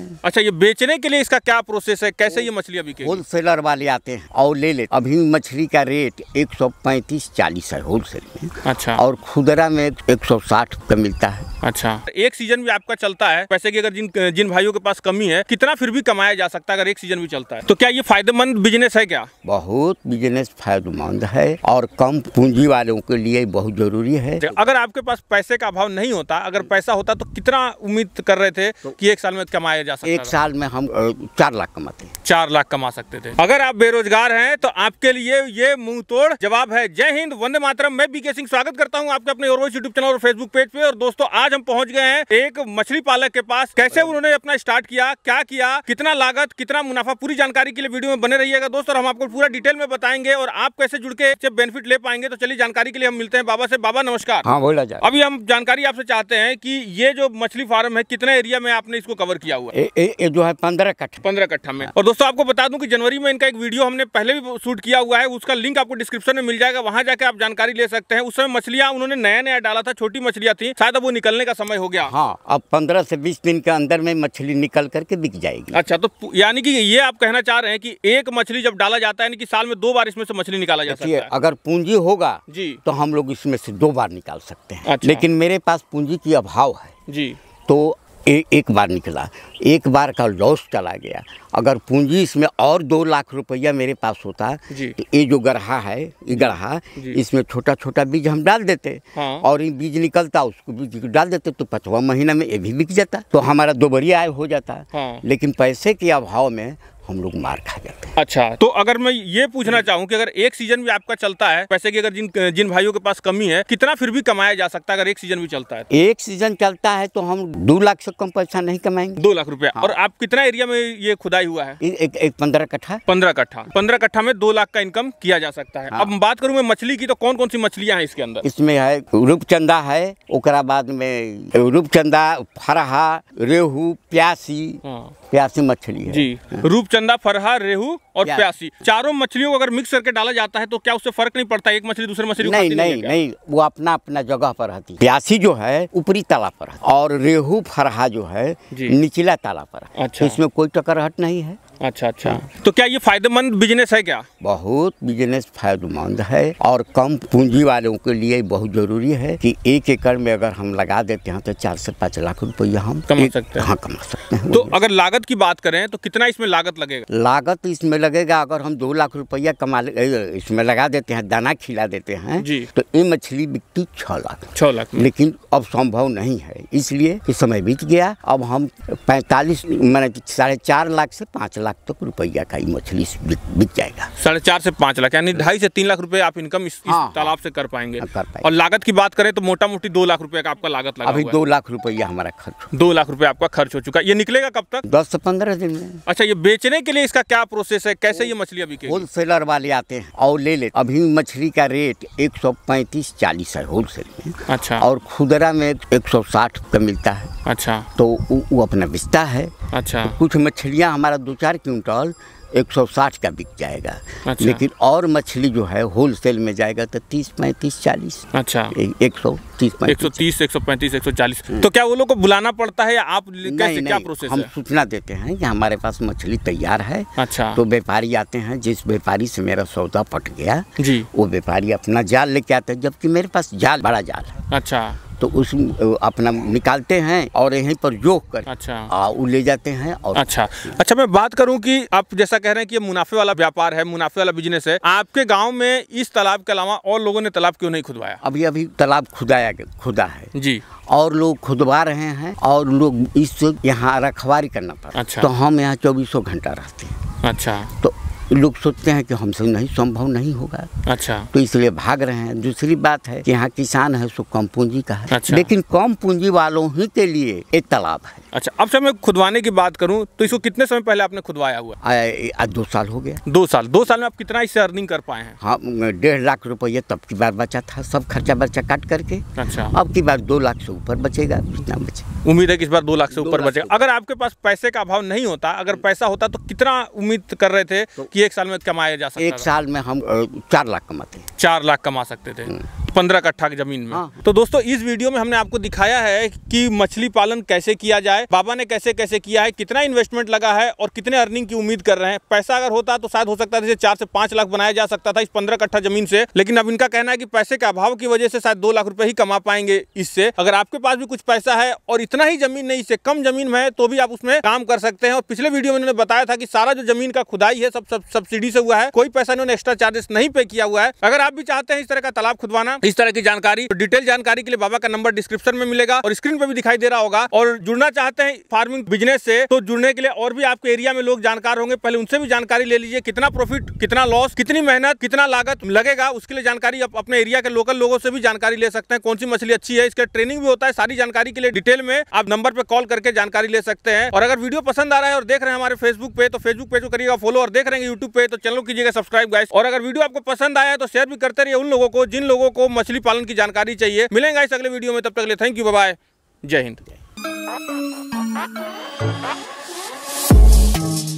सकते हैं अच्छा ये बेचने के लिए इसका क्या प्रोसेस है कैसे ये मछली अभी होलसेलर वाले आते हैं और ले लेते अभी मछली का रेट एक सौ पैंतीस चालीस है होलसेल में अच्छा और खुदरा में एक सौ साठ का मिलता है अच्छा एक सीजन भी आपका चलता है पैसे की अगर जिन जिन भाइयों के पास कमी है कितना फिर भी कमाया जा सकता है अगर एक सीजन भी चलता है तो क्या ये फायदेमंद बिजनेस है क्या बहुत बिजनेस फायदेमंद है और कम पूंजी वालों के लिए बहुत जरूरी है तो अगर आपके पास पैसे का अभाव नहीं होता अगर पैसा होता तो कितना उम्मीद कर रहे थे तो कि एक साल में कमाया जा सकता एक साल में हम चार लाख कमाते हैं चार लाख कमा सकते थे अगर आप बेरोजगार हैं तो आपके लिए ये मुंह तोड़ जवाब है जय हिंद वंदे मातरम मैं बीके सिंह स्वागत करता हूँ आपके अपने यूट्यूब चैनल और फेसबुक पेज पे और दोस्तों आज हम पहुंच गए हैं एक मछली पालक के पास कैसे उन्होंने अपना स्टार्ट किया क्या किया कितना लागत कितना मुनाफा पूरी जानकारी के लिए वीडियो में बने रहिएगा दोस्तों हम आपको पूरा डिटेल में बताएंगे और आप कैसे जुड़ के बेनिफिट ले पाएंगे तो चलिए जानकारी के लिए हम मिलते हैं बाबा से बाबा नमस्कार हाँ बोला जाए अभी हम जानकारी आपसे चाहते हैं की ये जो मछली फार्म है कितने एरिया में आपने इसको कवर किया हुआ है ये जो है पंद्रह कट्ठा पंद्रह कट्ठा में और दोस्तों आपको बता दूं कि जनवरी में इनका एक वीडियो हमने पहले भी शूट किया हुआ है उसका लिंक आपको डिस्क्रिप्शन में मिल जाएगा वहां जाके आप जानकारी ले सकते हैं उस समय मछलियाँ उन्होंने नया नया डाला था छोटी मछलियां थी शायद अब वो निकलने का समय हो गया हाँ अब पंद्रह से बीस दिन के अंदर में मछली निकल करके बिक जाएगी अच्छा तो यानी कि ये आप कहना चाह रहे हैं कि एक मछली जब डाला जाता है साल में दो बार इसमें से मछली निकाला जाता है अगर पूंजी होगा जी तो हम लोग इसमें से दो बार निकाल सकते हैं अच्छा। लेकिन मेरे पास पूंजी की अभाव है जी तो ए, एक बार निकला एक बार का लॉस चला गया अगर पूंजी इसमें और दो लाख रुपया मेरे पास होता तो ये जो गढ़ा है ये गढ़ा इसमें छोटा छोटा बीज हम डाल देते हाँ। और ये बीज निकलता उसको बीज डाल देते तो पचवा महीना में ये भी बिक जाता तो हमारा दोबरी आय हो जाता हाँ। लेकिन पैसे के अभाव में हम लोग मार खा जाते हैं अच्छा तो अगर मैं ये पूछना चाहूँ कि अगर एक सीजन भी आपका चलता है पैसे की अगर जिन जिन भाइयों के पास कमी है कितना फिर भी कमाया जा सकता है अगर एक सीजन भी चलता है एक सीजन चलता है तो हम दो लाख से कम पैसा नहीं कमाएंगे दो लाख रुपया हाँ। और आप कितना एरिया में ये खुदाई हुआ है पंद्रह कट्ठा पंद्रह कट्ठा पंद्रह कट्ठा में दो लाख का इनकम किया जा सकता है हाँ। अब बात करूँ मैं मछली की तो कौन कौन सी मछलियाँ हैं इसके अंदर इसमें है रूपचंदा है ओकरा बाद में रूपचंदा फरहा रेहू प्यासी हाँ। प्यासी मछली है जी रूपचंदा फरहा रेहू और प्यासी चारों मछलियों को अगर मिक्स करके डाला जाता है तो क्या उससे फर्क नहीं पड़ता एक मछली दूसरे मछली नहीं नहीं नहीं, नहीं वो अपना अपना जगह पर रहती प्यासी जो है ऊपरी ताला पर और रेहू फरहा जो है निचला ताला पर अच्छा। इसमें कोई टकराहट नहीं है अच्छा अच्छा हाँ। तो क्या ये फायदेमंद बिजनेस है क्या बहुत बिजनेस फायदेमंद है और कम पूंजी वालों के लिए बहुत जरूरी है कि एक एकड़ में अगर हम लगा देते हैं तो चार से पाँच लाख रुपया हम कमा सकते हैं हाँ, कमा सकते हैं तो अगर लागत की बात करें तो कितना इसमें लागत लगेगा लागत इसमें लगेगा अगर हम दो लाख रुपया कमा इसमें लगा देते हैं दाना खिला देते हैं तो ये मछली बिकती छ लाख छ लाख लेकिन अब संभव नहीं है इसलिए समय बीत गया अब हम पैंतालीस मैंने साढ़े चार लाख से पाँच लाख लाख तक रुपया का ही मछली बिक जाएगा साढ़े चार से पाँच लाख यानी ढाई से तीन लाख रुपए आप इनकम इस, हाँ, इस हाँ। तालाब से कर पाएंगे हाँ, कर पाएंगे और लागत की बात करें तो मोटा मोटी दो लाख रुपए का आपका लागत लगा अभी दो लाख रुपया हमारा खर्च दो लाख रुपए आपका खर्च हो चुका है ये निकलेगा कब तक दस से पंद्रह दिन में अच्छा ये बेचने के लिए इसका क्या प्रोसेस है कैसे ये मछली अभी होलसेलर वाले आते हैं और ले लेते अभी मछली का रेट एक सौ पैंतीस चालीस है होलसेल में अच्छा और खुदरा में एक सौ साठ का मिलता है अच्छा तो वो अपना बेचता है अच्छा तो कुछ मछलियाँ हमारा दो चार क्विंटल 160 का बिक जाएगा अच्छा। लेकिन और मछली जो है होल सेल में जाएगा तो 30 पैंतीस चालीस अच्छा एक सौ तीस एक सौ तीस एक सौ पैंतीस एक सौ चालीस हम्म। तो क्या वो लोग को बुलाना पड़ता है या आप कैसे नहीं, क्या प्रोसेस हम सूचना देते हैं कि हमारे पास मछली तैयार है अच्छा तो व्यापारी आते हैं जिस व्यापारी से मेरा सौदा पट गया जी वो व्यापारी अपना जाल लेके आते है जबकि मेरे पास जाल बड़ा जाल है अच्छा तो उस अपना निकालते हैं और यहीं पर जो कर अच्छा आ, ले जाते हैं और अच्छा अच्छा मैं बात करूं कि आप जैसा कह रहे हैं कि ये मुनाफे वाला व्यापार है मुनाफे वाला बिजनेस है आपके गांव में इस तालाब के अलावा और लोगों ने तालाब क्यों नहीं खुदवाया अभी अभी तालाब खुदाया खुदा है जी और लोग खुदवा रहे हैं और लोग इस यहाँ रखवारी करना पड़ता अच्छा तो हम यहाँ चौबीसों घंटा रहते हैं अच्छा तो लोग सोचते हैं कि हमसे नहीं संभव नहीं होगा अच्छा तो इसलिए भाग रहे हैं दूसरी बात है कि यहाँ किसान है सो कम पूंजी का है अच्छा। लेकिन कम पूंजी वालों ही के लिए एक तालाब है अच्छा अब से मैं खुदवाने की बात करूँ तो इसको कितने समय पहले आपने खुदवाया हुआ आज दो साल हो गया दो साल दो साल में आप कितना इससे अर्निंग कर पाए हैं हाँ डेढ़ लाख रुपये तब की बार बचा था सब खर्चा बर्चा काट करके अच्छा अब की बार दो लाख से ऊपर बचेगा कितना बचेगा उम्मीद है कि इस बार दो लाख से ऊपर बचेगा अगर आपके पास पैसे का अभाव नहीं होता अगर हम्म। पैसा होता तो कितना उम्मीद कर रहे थे तो कि कि एक साल में कमाया जा सकता एक साल में हम चार लाख कमाते चार लाख कमा सकते थे हम्म। पंद्रह कट्ठा की जमीन में हाँ। तो दोस्तों इस वीडियो में हमने आपको दिखाया है कि मछली पालन कैसे किया जाए बाबा ने कैसे कैसे किया है कितना इन्वेस्टमेंट लगा है और कितने अर्निंग की उम्मीद कर रहे हैं पैसा अगर होता तो शायद हो सकता था जैसे चार से पांच लाख बनाया जा सकता था इस पंद्रह कट्ठा जमीन से लेकिन अब इनका कहना है कि पैसे के अभाव की वजह से शायद दो लाख रुपए ही कमा पाएंगे इससे अगर आपके पास भी कुछ पैसा है और इतना ही जमीन नहीं इससे कम जमीन है तो भी आप उसमें काम कर सकते हैं और पिछले वीडियो में इन्होंने बताया था कि सारा जो जमीन का खुदाई है सब सब्सिडी से हुआ है कोई पैसा इन्होंने एक्स्ट्रा चार्जेस नहीं पे किया हुआ है अगर आप भी चाहते हैं इस तरह का तालाब खुदवाना इस तरह की जानकारी तो डिटेल जानकारी के लिए बाबा का नंबर डिस्क्रिप्शन में मिलेगा और स्क्रीन पर भी दिखाई दे रहा होगा और जुड़ना चाहते हैं फार्मिंग बिजनेस से तो जुड़ने के लिए और भी आपके एरिया में लोग जानकार होंगे पहले उनसे भी जानकारी ले लीजिए कितना प्रॉफिट कितना लॉस कितनी मेहनत कितना लागत लगेगा उसके लिए जानकारी आप अपने एरिया के लोकल लोगों से भी जानकारी ले सकते हैं कौन सी मछली अच्छी है इसके ट्रेनिंग भी होता है सारी जानकारी के लिए डिटेल में आप नंबर पर कॉल करके जानकारी ले सकते हैं और अगर वीडियो पसंद आ रहा है और देख रहे हैं हमारे फेसबुक पे तो फेसबुक पेज को करिएगा फॉलो और देख रहे हैं यूट्यूब पे तो चैनल कीजिएगा सब्सक्राइब गाइस और अगर वीडियो आपको पसंद आया तो शेयर भी करते रहिए उन लोगों को जिन लोगों को मछली पालन की जानकारी चाहिए मिलेंगे इस अगले वीडियो में तब तक ले थैंक यू बाय जय हिंद